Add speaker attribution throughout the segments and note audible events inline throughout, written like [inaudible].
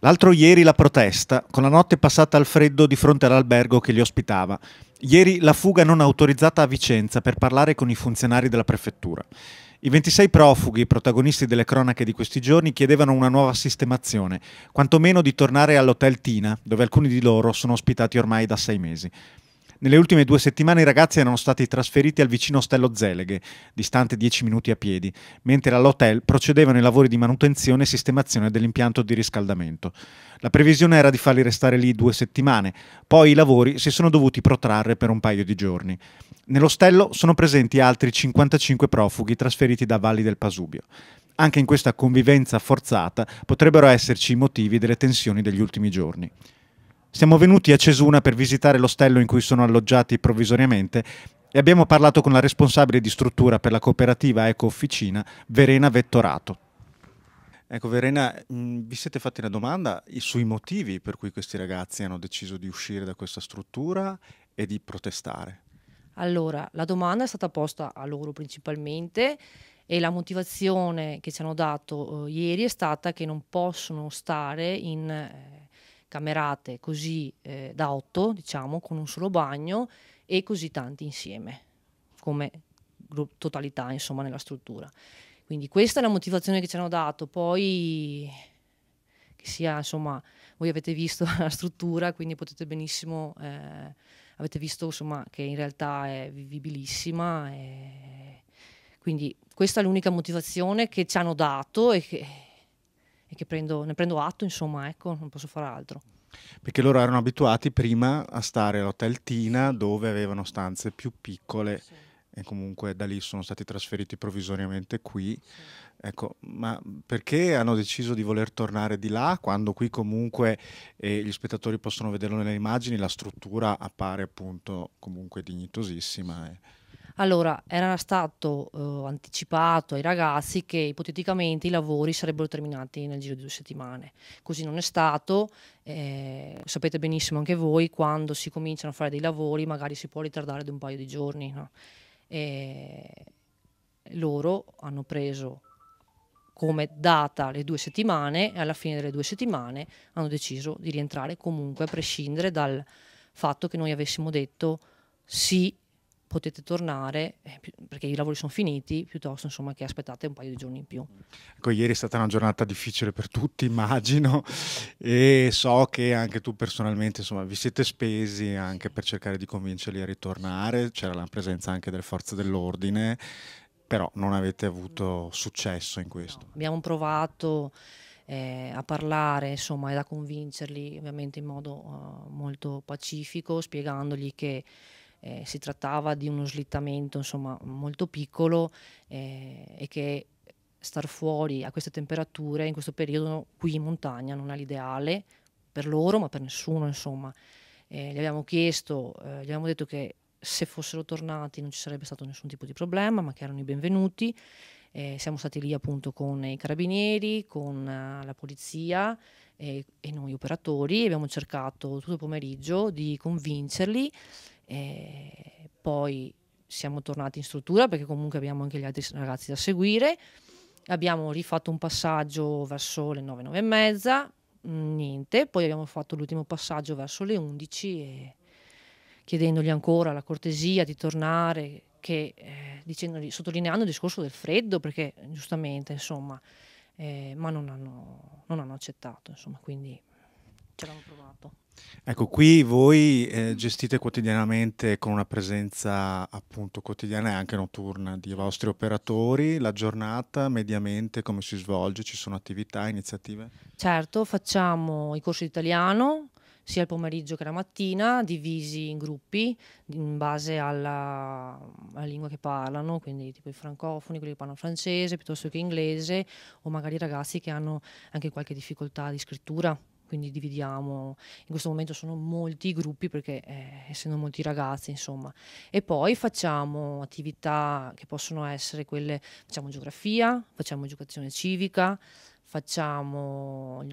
Speaker 1: L'altro ieri la protesta, con la notte passata al freddo di fronte all'albergo che li ospitava. Ieri la fuga non autorizzata a Vicenza per parlare con i funzionari della prefettura. I 26 profughi, protagonisti delle cronache di questi giorni, chiedevano una nuova sistemazione, quantomeno di tornare all'hotel Tina, dove alcuni di loro sono ospitati ormai da sei mesi. Nelle ultime due settimane i ragazzi erano stati trasferiti al vicino ostello Zeleghe, distante 10 minuti a piedi, mentre all'hotel procedevano i lavori di manutenzione e sistemazione dell'impianto di riscaldamento. La previsione era di farli restare lì due settimane, poi i lavori si sono dovuti protrarre per un paio di giorni. Nell'ostello sono presenti altri 55 profughi trasferiti da Valli del Pasubio. Anche in questa convivenza forzata potrebbero esserci i motivi delle tensioni degli ultimi giorni. Siamo venuti a Cesuna per visitare l'ostello in cui sono alloggiati provvisoriamente e abbiamo parlato con la responsabile di struttura per la cooperativa Eco Officina, Verena Vettorato. Ecco Verena, mm, vi siete fatti una domanda sui motivi per cui questi ragazzi hanno deciso di uscire da questa struttura e di protestare?
Speaker 2: Allora, la domanda è stata posta a loro principalmente e la motivazione che ci hanno dato eh, ieri è stata che non possono stare in eh, camerate così eh, da otto, diciamo, con un solo bagno e così tanti insieme, come totalità, insomma, nella struttura. Quindi questa è la motivazione che ci hanno dato. Poi che sia, insomma, voi avete visto [laughs] la struttura, quindi potete benissimo, eh, avete visto, insomma, che in realtà è vivibilissima. E... Eh. Quindi questa è l'unica motivazione che ci hanno dato e che che prendo, ne prendo atto, insomma, ecco, non posso fare altro.
Speaker 1: Perché loro erano abituati prima a stare all'hotel Tina dove avevano stanze più piccole sì. e comunque da lì sono stati trasferiti provvisoriamente qui. Sì. Ecco, ma perché hanno deciso di voler tornare di là quando qui comunque eh, gli spettatori possono vederlo nelle immagini, la struttura appare appunto comunque dignitosissima? Eh.
Speaker 2: Allora, era stato eh, anticipato ai ragazzi che ipoteticamente i lavori sarebbero terminati nel giro di due settimane. Così non è stato. Eh, sapete benissimo anche voi, quando si cominciano a fare dei lavori magari si può ritardare di un paio di giorni. No? loro hanno preso come data le due settimane e alla fine delle due settimane hanno deciso di rientrare comunque a prescindere dal fatto che noi avessimo detto sì potete tornare eh, perché i lavori sono finiti piuttosto insomma, che aspettate un paio di giorni in più.
Speaker 1: Ecco, ieri è stata una giornata difficile per tutti, [laughs] immagino, e so che anche tu personalmente insomma, vi siete spesi anche per cercare di convincerli a ritornare, c'era la presenza anche delle forze dell'ordine, però non avete avuto successo in questo. No,
Speaker 2: abbiamo provato eh, a parlare insomma, e a convincerli ovviamente in modo uh, molto pacifico, spiegandogli che eh, si trattava di uno slittamento insomma, molto piccolo eh, e che star fuori a queste temperature in questo periodo qui in montagna non è l'ideale per loro ma per nessuno insomma. Eh, gli abbiamo chiesto, eh, gli abbiamo detto che se fossero tornati non ci sarebbe stato nessun tipo di problema ma che erano i benvenuti. Eh, siamo stati lì appunto con i carabinieri, con uh, la polizia, e, noi operatori abbiamo cercato tutto il pomeriggio di convincerli eh, poi siamo tornati in struttura perché comunque abbiamo anche gli altri ragazzi da seguire. Abbiamo rifatto un passaggio verso le 9, 9 e mezza, mm, niente. Poi abbiamo fatto l'ultimo passaggio verso le 11 e chiedendogli ancora la cortesia di tornare, che, eh, dicendo, sottolineando il discorso del freddo, perché giustamente, insomma, eh, ma non hanno, non hanno accettato, insomma, quindi ci abbiamo
Speaker 1: provato. Ecco, qui voi eh, gestite quotidianamente con una presenza appunto quotidiana e anche notturna di vostri operatori, la giornata mediamente come si svolge? Ci sono attività, iniziative?
Speaker 2: Certo, facciamo i corsi di italiano sia il pomeriggio che la mattina, divisi in gruppi in base alla, alla lingua che parlano, quindi tipo i francofoni, quelli che parlano francese piuttosto che inglese o magari ragazzi che hanno anche qualche difficoltà di scrittura quindi dividiamo, in questo momento sono molti i gruppi perché eh, essendo molti ragazzi insomma, e poi facciamo attività che possono essere quelle, facciamo geografia, facciamo educazione civica, facciamo,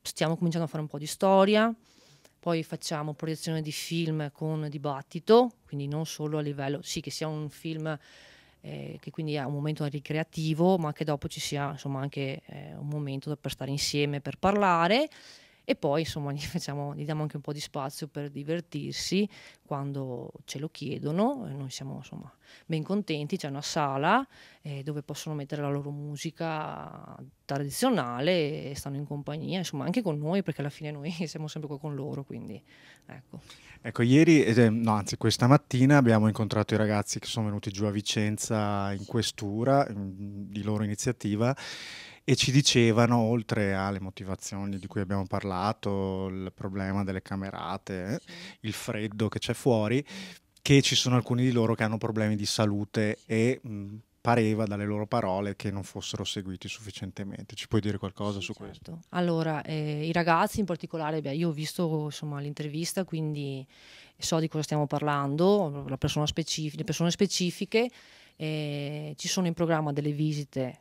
Speaker 2: stiamo cominciando a fare un po' di storia, poi facciamo proiezione di film con dibattito, quindi non solo a livello, sì che sia un film eh, che quindi è un momento ricreativo, ma che dopo ci sia insomma anche eh, un momento per stare insieme, per parlare e poi insomma gli, [laughs] facciamo, gli diamo anche un po' di spazio per divertirsi quando ce lo chiedono eh, noi siamo insomma ben contenti, c'è una sala eh, dove possono mettere la loro musica tradizionale e stanno in compagnia, insomma anche con noi perché alla fine noi [laughs] siamo sempre qua con loro, quindi ecco.
Speaker 1: Ecco, ieri, eh, no anzi questa mattina abbiamo incontrato i ragazzi che sono venuti giù a Vicenza in questura, di loro iniziativa e ci dicevano, oltre alle motivazioni di cui abbiamo parlato, il problema delle camerate, eh, sì. il freddo che c'è fuori, che ci sono alcuni di loro che hanno problemi di salute e mh, pareva dalle loro parole che non fossero seguiti sufficientemente. Ci puoi dire qualcosa sì, su certo. questo?
Speaker 2: Allora, eh, i ragazzi in particolare, beh, io ho visto insomma, l'intervista, quindi so di cosa stiamo parlando, persona specif- le persone specifiche, eh, ci sono in programma delle visite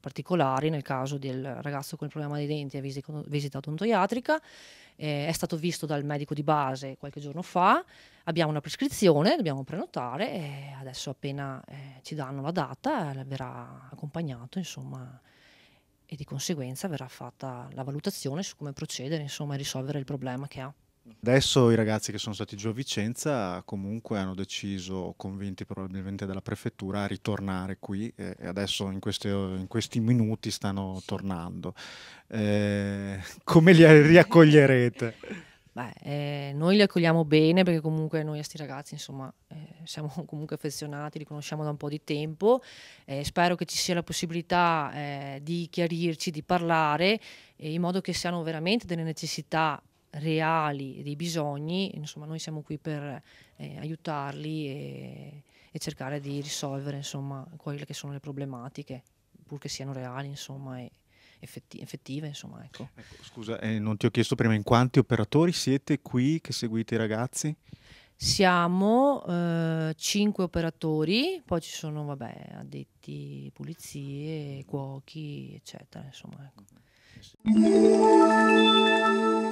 Speaker 2: particolari nel caso del ragazzo con il problema dei denti a visita odontoiatrica, eh, è stato visto dal medico di base qualche giorno fa, abbiamo una prescrizione, dobbiamo prenotare e adesso appena eh, ci danno la data eh, verrà accompagnato insomma e di conseguenza verrà fatta la valutazione su come procedere insomma e risolvere il problema che ha.
Speaker 1: Adesso i ragazzi che sono stati giù a Vicenza comunque hanno deciso, convinti probabilmente dalla prefettura, a ritornare qui e adesso in, queste, in questi minuti stanno tornando. Eh, come li riaccoglierete? Beh, eh,
Speaker 2: noi li accogliamo bene perché comunque noi a questi ragazzi insomma eh, siamo [laughs] comunque affezionati, li conosciamo da un po' di tempo, eh, spero che ci sia la possibilità eh, di chiarirci, di parlare eh, in modo che siano veramente delle necessità reali dei bisogni, insomma noi siamo qui per eh, aiutarli e, e, cercare di risolvere insomma, quelle che sono le problematiche, purché siano reali insomma, e effetti, effettive. Insomma, ecco. Ecco,
Speaker 1: scusa, eh, non ti ho chiesto prima in quanti operatori siete qui che seguite i ragazzi?
Speaker 2: Siamo eh, cinque operatori, poi ci sono vabbè, addetti pulizie, cuochi, eccetera. Insomma, ecco. sì. Mm-hmm.